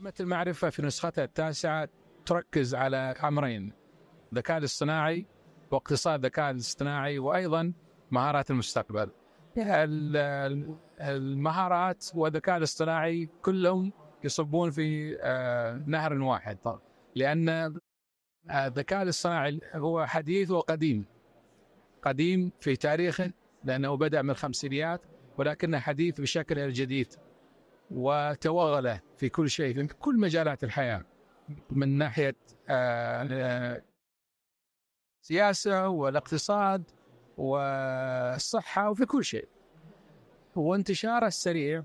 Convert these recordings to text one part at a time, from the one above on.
مثل المعرفة في نسختها التاسعة تركز على أمرين الذكاء الاصطناعي واقتصاد الذكاء الاصطناعي وأيضا مهارات المستقبل المهارات والذكاء الاصطناعي كلهم يصبون في آه، نهر واحد لأن آه، الذكاء الاصطناعي هو حديث وقديم قديم في تاريخه لأنه بدأ من الخمسينيات ولكنه حديث بشكله الجديد وتوغل في كل شيء في كل مجالات الحياة من ناحية السياسة آه، والاقتصاد والصحة وفي كل شيء وانتشاره السريع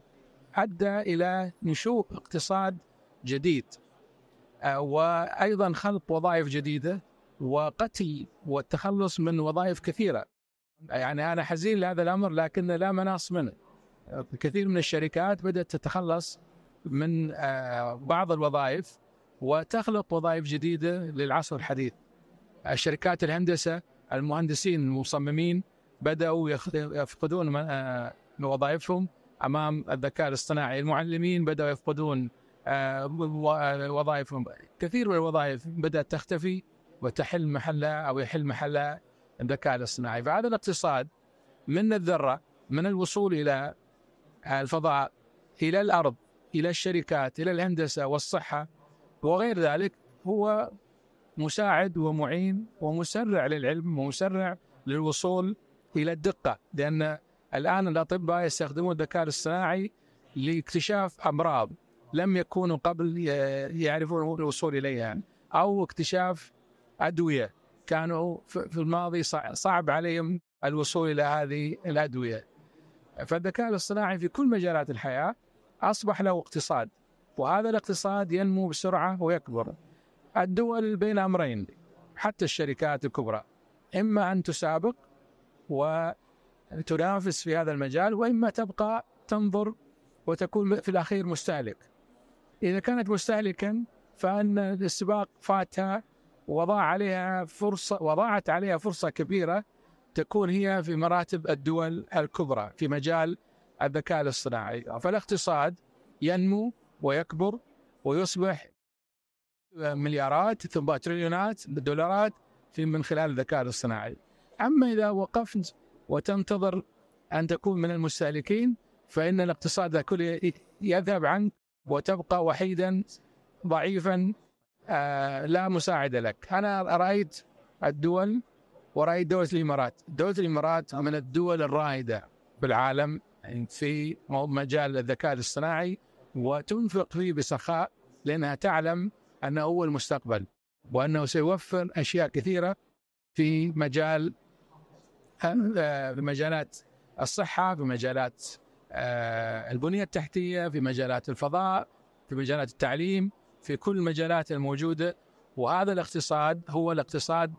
أدى إلى نشوء اقتصاد جديد آه، وأيضا خلق وظائف جديدة وقتل والتخلص من وظائف كثيرة يعني أنا حزين لهذا الأمر لكن لا مناص منه كثير من الشركات بدات تتخلص من آه، بعض الوظائف وتخلق وظائف جديده للعصر الحديث. الشركات الهندسه المهندسين المصممين بداوا يفقدون آه، وظائفهم امام الذكاء الاصطناعي، المعلمين بداوا يفقدون آه، وظائفهم، كثير من الوظائف بدات تختفي وتحل محلها او يحل محلها الذكاء الاصطناعي، فهذا الاقتصاد من الذره من الوصول الى الفضاء إلى الأرض إلى الشركات إلى الهندسة والصحة وغير ذلك هو مساعد ومعين ومسرع للعلم ومسرع للوصول إلى الدقة لأن الآن الأطباء يستخدمون الذكاء الاصطناعي لاكتشاف أمراض لم يكونوا قبل يعرفون الوصول إليها أو اكتشاف أدوية كانوا في الماضي صعب عليهم الوصول إلى هذه الأدوية فالذكاء الاصطناعي في كل مجالات الحياة أصبح له اقتصاد وهذا الاقتصاد ينمو بسرعة ويكبر الدول بين أمرين حتى الشركات الكبرى إما أن تسابق وتنافس في هذا المجال وإما تبقى تنظر وتكون في الأخير مستهلك إذا كانت مستهلكا فأن السباق فاتها وضاع عليها فرصة وضاعت عليها فرصة كبيرة تكون هي في مراتب الدول الكبرى في مجال الذكاء الاصطناعي فالاقتصاد ينمو ويكبر ويصبح مليارات ثم تريليونات الدولارات في من خلال الذكاء الاصطناعي أما إذا وقفت وتنتظر أن تكون من المستهلكين فإن الاقتصاد كله يذهب عنك وتبقى وحيدا ضعيفا آه، لا مساعدة لك أنا رأيت الدول وراي دولة الإمارات دولة الإمارات من الدول الرائدة بالعالم في مجال الذكاء الاصطناعي وتنفق فيه بسخاء لأنها تعلم أنه هو المستقبل وأنه سيوفر أشياء كثيرة في مجال آه، في مجالات الصحة في مجالات آه، البنية التحتية في مجالات الفضاء في مجالات التعليم في كل المجالات الموجودة وهذا الاقتصاد هو الاقتصاد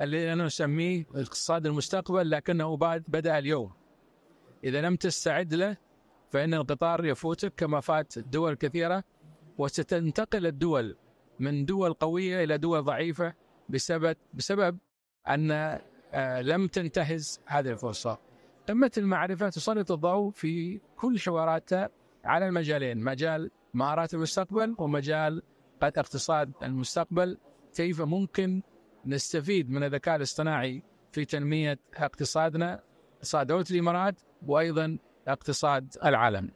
الذي نسميه اقتصاد المستقبل لكنه بدأ اليوم إذا لم تستعد له فإن القطار يفوتك كما فات دول كثيرة وستنتقل الدول من دول قوية إلى دول ضعيفة بسبب بسبب أن آه، لم تنتهز هذه الفرصة قمة المعرفة تسلط الضوء في كل حواراتها على المجالين مجال مهارات المستقبل ومجال اقتصاد المستقبل كيف ممكن نستفيد من الذكاء الاصطناعي في تنميه اقتصادنا اقتصاد دوله الامارات وايضا اقتصاد العالم.